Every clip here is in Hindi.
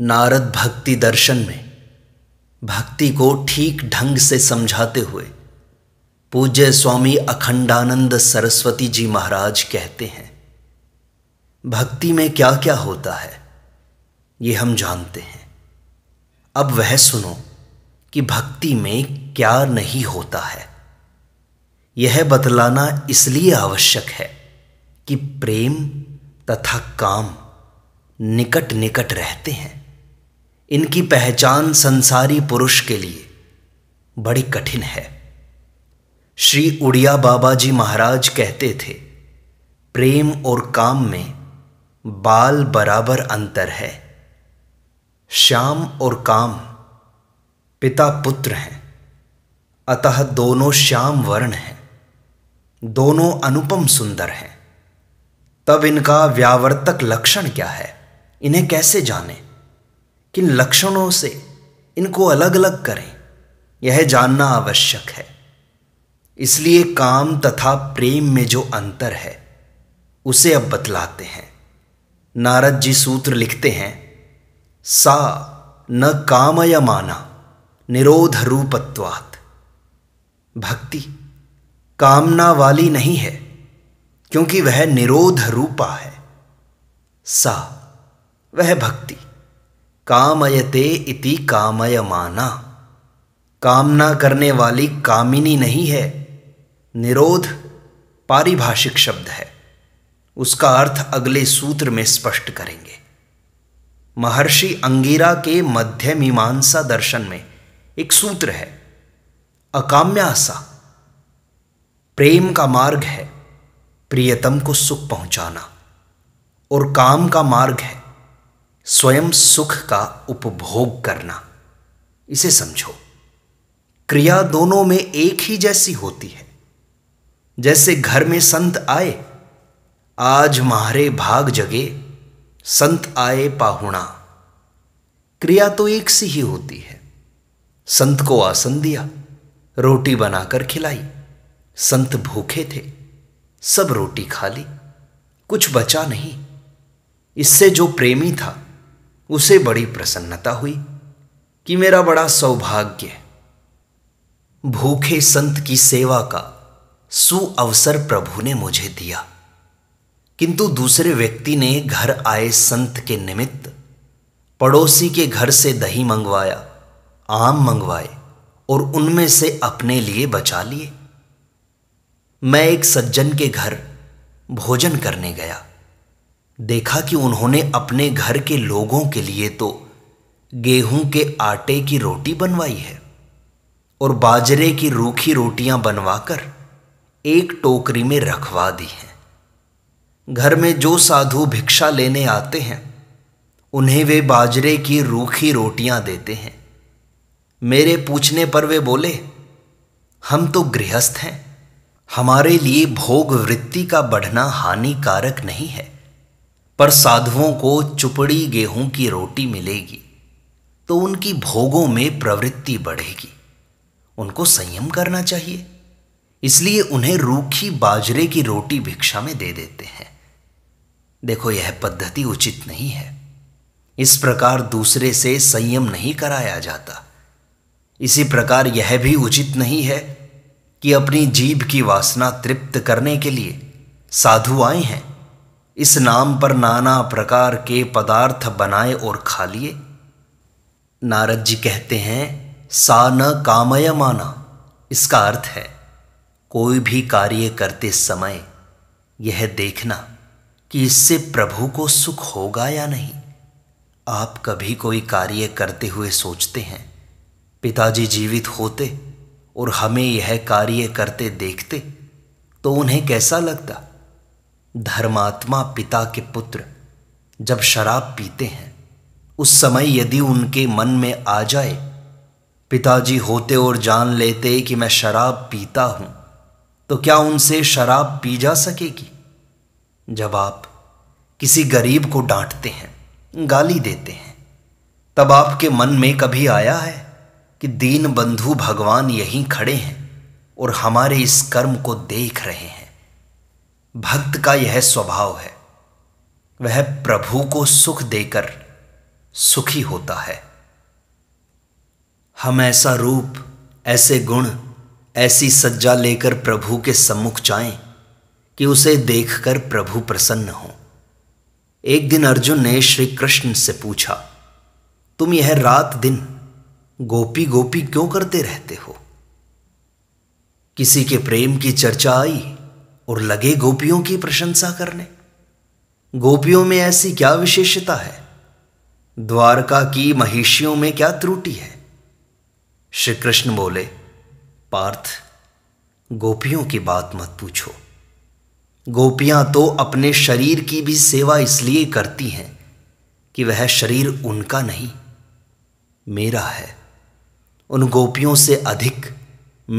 नारद भक्ति दर्शन में भक्ति को ठीक ढंग से समझाते हुए पूज्य स्वामी अखंडानंद सरस्वती जी महाराज कहते हैं भक्ति में क्या क्या होता है ये हम जानते हैं अब वह सुनो कि भक्ति में क्या नहीं होता है यह बतलाना इसलिए आवश्यक है कि प्रेम तथा काम निकट निकट रहते हैं इनकी पहचान संसारी पुरुष के लिए बड़ी कठिन है श्री उड़िया बाबा जी महाराज कहते थे प्रेम और काम में बाल बराबर अंतर है श्याम और काम पिता पुत्र हैं अतः दोनों श्याम वर्ण हैं दोनों अनुपम सुंदर हैं तब इनका व्यावर्तक लक्षण क्या है इन्हें कैसे जाने किन लक्षणों से इनको अलग अलग करें यह जानना आवश्यक है इसलिए काम तथा प्रेम में जो अंतर है उसे अब बतलाते हैं नारद जी सूत्र लिखते हैं सा न कामयमाना निरोध रूपत्वात् भक्ति कामना वाली नहीं है क्योंकि वह निरोध रूपा है सा वह भक्ति कामयते इति कामयमाना कामना करने वाली कामिनी नहीं है निरोध पारिभाषिक शब्द है उसका अर्थ अगले सूत्र में स्पष्ट करेंगे महर्षि अंगिरा के मध्य मीमांसा दर्शन में एक सूत्र है अकाम्यासा प्रेम का मार्ग है प्रियतम को सुख पहुंचाना और काम का मार्ग है स्वयं सुख का उपभोग करना इसे समझो क्रिया दोनों में एक ही जैसी होती है जैसे घर में संत आए आज मारे भाग जगे संत आए पाहुणा क्रिया तो एक सी ही होती है संत को आसन दिया रोटी बनाकर खिलाई संत भूखे थे सब रोटी खा ली कुछ बचा नहीं इससे जो प्रेमी था उसे बड़ी प्रसन्नता हुई कि मेरा बड़ा सौभाग्य भूखे संत की सेवा का सुअवसर प्रभु ने मुझे दिया किंतु दूसरे व्यक्ति ने घर आए संत के निमित्त पड़ोसी के घर से दही मंगवाया आम मंगवाए और उनमें से अपने लिए बचा लिए मैं एक सज्जन के घर भोजन करने गया देखा कि उन्होंने अपने घर के लोगों के लिए तो गेहूं के आटे की रोटी बनवाई है और बाजरे की रूखी रोटियां बनवाकर एक टोकरी में रखवा दी हैं घर में जो साधु भिक्षा लेने आते हैं उन्हें वे बाजरे की रूखी रोटियां देते हैं मेरे पूछने पर वे बोले हम तो गृहस्थ हैं हमारे लिए भोग वृत्ति का बढ़ना हानिकारक नहीं है पर साधुओं को चुपड़ी गेहूं की रोटी मिलेगी तो उनकी भोगों में प्रवृत्ति बढ़ेगी उनको संयम करना चाहिए इसलिए उन्हें रूखी बाजरे की रोटी भिक्षा में दे देते हैं देखो यह पद्धति उचित नहीं है इस प्रकार दूसरे से संयम नहीं कराया जाता इसी प्रकार यह भी उचित नहीं है कि अपनी जीभ की वासना तृप्त करने के लिए साधु आए हैं इस नाम पर नाना प्रकार के पदार्थ बनाए और खा लिए नारद जी कहते हैं सा न कामय माना इसका अर्थ है कोई भी कार्य करते समय यह देखना कि इससे प्रभु को सुख होगा या नहीं आप कभी कोई कार्य करते हुए सोचते हैं पिताजी जीवित होते और हमें यह कार्य करते देखते तो उन्हें कैसा लगता धर्मात्मा पिता के पुत्र जब शराब पीते हैं उस समय यदि उनके मन में आ जाए पिताजी होते और जान लेते कि मैं शराब पीता हूं तो क्या उनसे शराब पी जा सकेगी जब आप किसी गरीब को डांटते हैं गाली देते हैं तब आपके मन में कभी आया है कि दीन बंधु भगवान यहीं खड़े हैं और हमारे इस कर्म को देख रहे हैं भक्त का यह स्वभाव है वह प्रभु को सुख देकर सुखी होता है हम ऐसा रूप ऐसे गुण ऐसी सज्जा लेकर प्रभु के सम्मुख जाएं कि उसे देखकर प्रभु प्रसन्न हो एक दिन अर्जुन ने श्री कृष्ण से पूछा तुम यह रात दिन गोपी गोपी क्यों करते रहते हो किसी के प्रेम की चर्चा आई और लगे गोपियों की प्रशंसा करने गोपियों में ऐसी क्या विशेषता है द्वारका की महिषियों में क्या त्रुटि है श्री कृष्ण बोले पार्थ गोपियों की बात मत पूछो गोपियां तो अपने शरीर की भी सेवा इसलिए करती हैं कि वह शरीर उनका नहीं मेरा है उन गोपियों से अधिक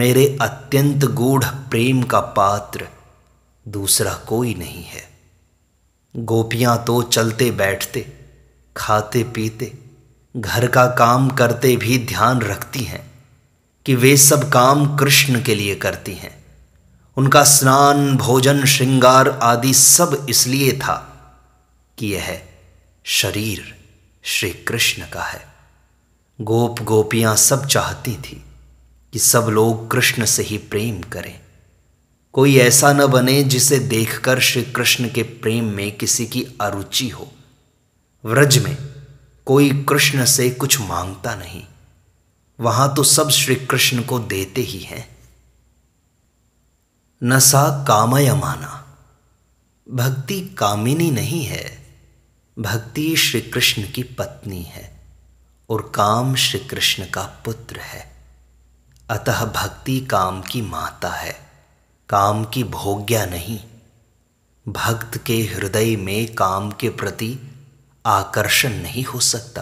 मेरे अत्यंत गूढ़ प्रेम का पात्र दूसरा कोई नहीं है गोपियां तो चलते बैठते खाते पीते घर का काम करते भी ध्यान रखती हैं कि वे सब काम कृष्ण के लिए करती हैं उनका स्नान भोजन श्रृंगार आदि सब इसलिए था कि यह शरीर श्री कृष्ण का है गोप गोपियां सब चाहती थी कि सब लोग कृष्ण से ही प्रेम करें कोई ऐसा न बने जिसे देखकर श्री कृष्ण के प्रेम में किसी की अरुचि हो व्रज में कोई कृष्ण से कुछ मांगता नहीं वहां तो सब श्री कृष्ण को देते ही हैं न सा कामय माना भक्ति कामिनी नहीं है भक्ति श्री कृष्ण की पत्नी है और काम श्री कृष्ण का पुत्र है अतः भक्ति काम की माता है काम की भोग्या नहीं भक्त के हृदय में काम के प्रति आकर्षण नहीं हो सकता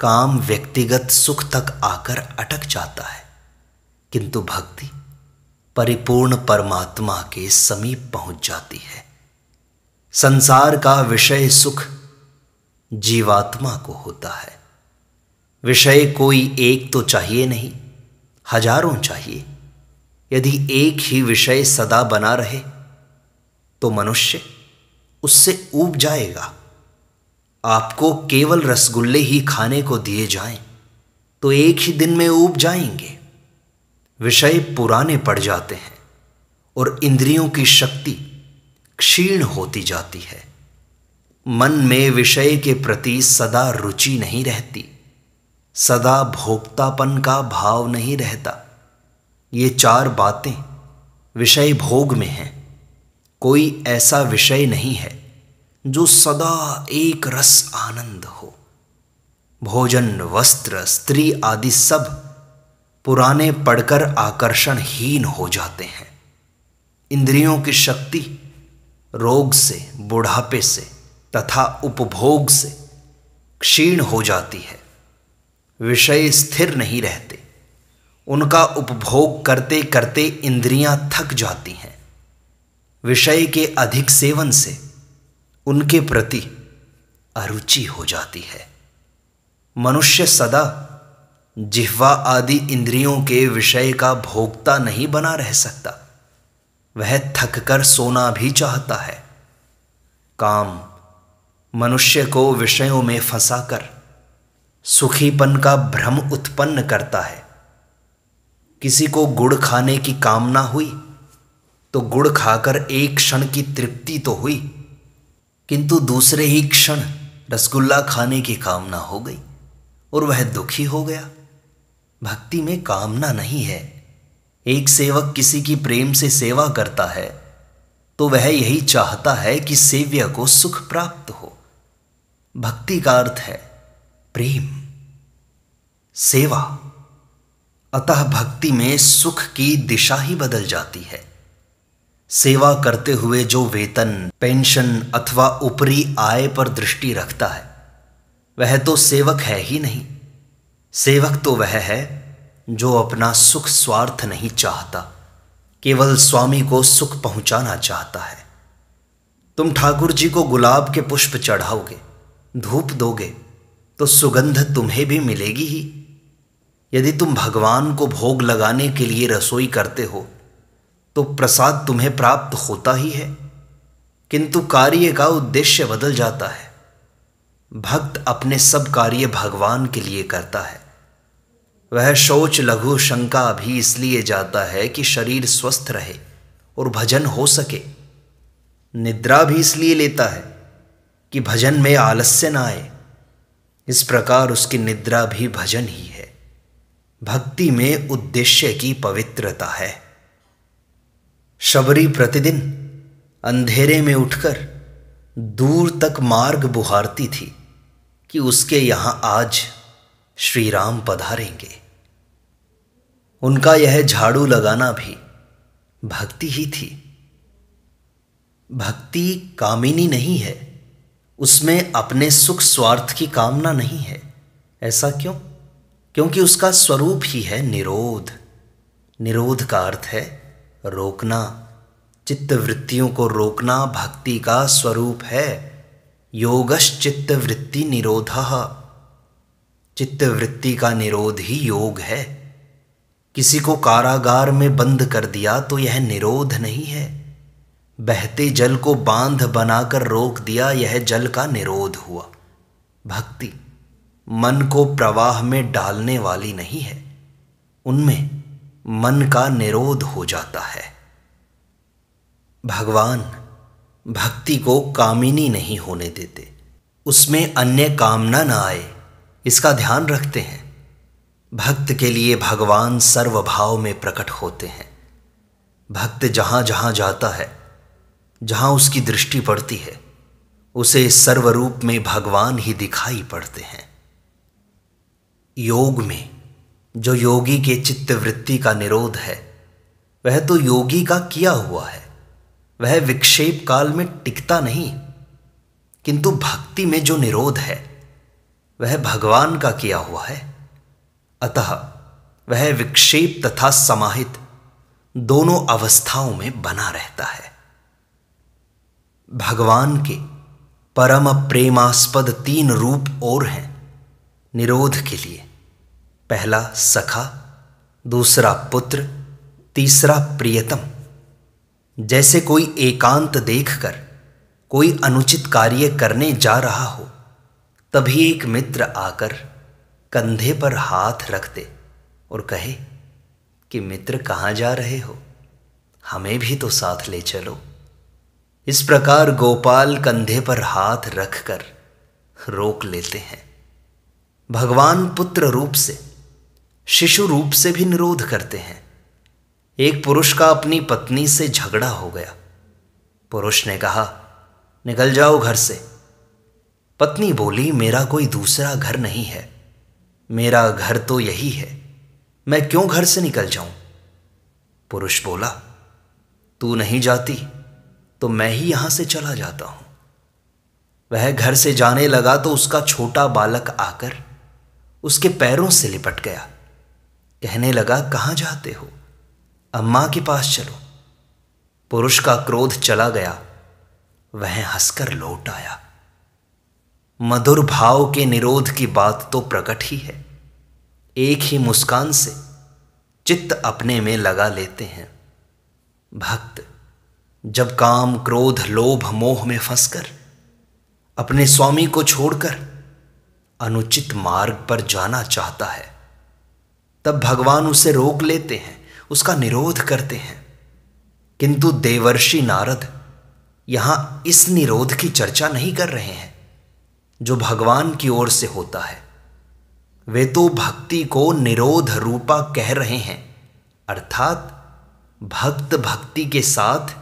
काम व्यक्तिगत सुख तक आकर अटक जाता है किंतु भक्ति परिपूर्ण परमात्मा के समीप पहुंच जाती है संसार का विषय सुख जीवात्मा को होता है विषय कोई एक तो चाहिए नहीं हजारों चाहिए यदि एक ही विषय सदा बना रहे तो मनुष्य उससे ऊब जाएगा आपको केवल रसगुल्ले ही खाने को दिए जाएं तो एक ही दिन में ऊब जाएंगे विषय पुराने पड़ जाते हैं और इंद्रियों की शक्ति क्षीण होती जाती है मन में विषय के प्रति सदा रुचि नहीं रहती सदा भोक्तापन का भाव नहीं रहता ये चार बातें विषय भोग में हैं कोई ऐसा विषय नहीं है जो सदा एक रस आनंद हो भोजन वस्त्र स्त्री आदि सब पुराने पड़कर आकर्षणहीन हो जाते हैं इंद्रियों की शक्ति रोग से बुढ़ापे से तथा उपभोग से क्षीण हो जाती है विषय स्थिर नहीं रहते उनका उपभोग करते करते इंद्रियां थक जाती हैं विषय के अधिक सेवन से उनके प्रति अरुचि हो जाती है मनुष्य सदा जिह्वा आदि इंद्रियों के विषय का भोगता नहीं बना रह सकता वह थककर सोना भी चाहता है काम मनुष्य को विषयों में फंसाकर सुखीपन का भ्रम उत्पन्न करता है किसी को गुड़ खाने की कामना हुई तो गुड़ खाकर एक क्षण की तृप्ति तो हुई किंतु दूसरे ही क्षण रसगुल्ला खाने की कामना हो गई और वह दुखी हो गया भक्ति में कामना नहीं है एक सेवक किसी की प्रेम से सेवा करता है तो वह यही चाहता है कि सेव्य को सुख प्राप्त हो भक्ति का अर्थ है प्रेम सेवा अतः भक्ति में सुख की दिशा ही बदल जाती है सेवा करते हुए जो वेतन पेंशन अथवा ऊपरी आय पर दृष्टि रखता है वह तो सेवक है ही नहीं सेवक तो वह है जो अपना सुख स्वार्थ नहीं चाहता केवल स्वामी को सुख पहुंचाना चाहता है तुम ठाकुर जी को गुलाब के पुष्प चढ़ाओगे धूप दोगे तो सुगंध तुम्हें भी मिलेगी ही यदि तुम भगवान को भोग लगाने के लिए रसोई करते हो तो प्रसाद तुम्हें प्राप्त होता ही है किंतु कार्य का उद्देश्य बदल जाता है भक्त अपने सब कार्य भगवान के लिए करता है वह शौच लघु शंका भी इसलिए जाता है कि शरीर स्वस्थ रहे और भजन हो सके निद्रा भी इसलिए लेता है कि भजन में आलस्य ना आए इस प्रकार उसकी निद्रा भी भजन ही है भक्ति में उद्देश्य की पवित्रता है शबरी प्रतिदिन अंधेरे में उठकर दूर तक मार्ग बुहारती थी कि उसके यहां आज श्री राम पधारेंगे उनका यह झाड़ू लगाना भी भक्ति ही थी भक्ति कामिनी नहीं है उसमें अपने सुख स्वार्थ की कामना नहीं है ऐसा क्यों क्योंकि उसका स्वरूप ही है निरोध निरोध का अर्थ है रोकना चित्त वृत्तियों को रोकना भक्ति का स्वरूप है योगश्चित्त वृत्ति निरोध चित्त वृत्ति का निरोध ही योग है किसी को कारागार में बंद कर दिया तो यह निरोध नहीं है बहते जल को बांध बनाकर रोक दिया यह जल का निरोध हुआ भक्ति मन को प्रवाह में डालने वाली नहीं है उनमें मन का निरोध हो जाता है भगवान भक्ति को कामिनी नहीं होने देते उसमें अन्य कामना ना आए इसका ध्यान रखते हैं भक्त के लिए भगवान सर्वभाव में प्रकट होते हैं भक्त जहां जहां जाता है जहां उसकी दृष्टि पड़ती है उसे सर्वरूप में भगवान ही दिखाई पड़ते हैं योग में जो योगी के चित्त वृत्ति का निरोध है वह तो योगी का किया हुआ है वह विक्षेप काल में टिकता नहीं किंतु भक्ति में जो निरोध है वह भगवान का किया हुआ है अतः वह विक्षेप तथा समाहित दोनों अवस्थाओं में बना रहता है भगवान के परम प्रेमास्पद तीन रूप और हैं निरोध के लिए पहला सखा दूसरा पुत्र तीसरा प्रियतम जैसे कोई एकांत देखकर कोई अनुचित कार्य करने जा रहा हो तभी एक मित्र आकर कंधे पर हाथ रख दे और कहे कि मित्र कहाँ जा रहे हो हमें भी तो साथ ले चलो इस प्रकार गोपाल कंधे पर हाथ रखकर रोक लेते हैं भगवान पुत्र रूप से शिशु रूप से भी निरोध करते हैं एक पुरुष का अपनी पत्नी से झगड़ा हो गया पुरुष ने कहा निकल जाओ घर से पत्नी बोली मेरा कोई दूसरा घर नहीं है मेरा घर तो यही है मैं क्यों घर से निकल जाऊं पुरुष बोला तू नहीं जाती तो मैं ही यहां से चला जाता हूं वह घर से जाने लगा तो उसका छोटा बालक आकर उसके पैरों से लिपट गया कहने लगा कहां जाते हो अम्मा के पास चलो पुरुष का क्रोध चला गया वह हंसकर लौट आया मधुर भाव के निरोध की बात तो प्रकट ही है एक ही मुस्कान से चित्त अपने में लगा लेते हैं भक्त जब काम क्रोध लोभ मोह में फंसकर अपने स्वामी को छोड़कर अनुचित मार्ग पर जाना चाहता है तब भगवान उसे रोक लेते हैं उसका निरोध करते हैं किंतु देवर्षि नारद यहां इस निरोध की चर्चा नहीं कर रहे हैं जो भगवान की ओर से होता है वे तो भक्ति को निरोध रूपा कह रहे हैं अर्थात भक्त भक्ति के साथ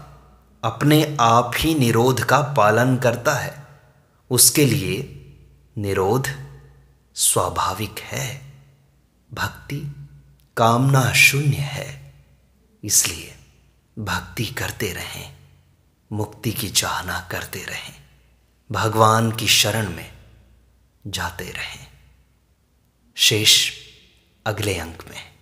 अपने आप ही निरोध का पालन करता है उसके लिए निरोध स्वाभाविक है भक्ति कामना शून्य है इसलिए भक्ति करते रहें मुक्ति की चाहना करते रहें भगवान की शरण में जाते रहें शेष अगले अंक में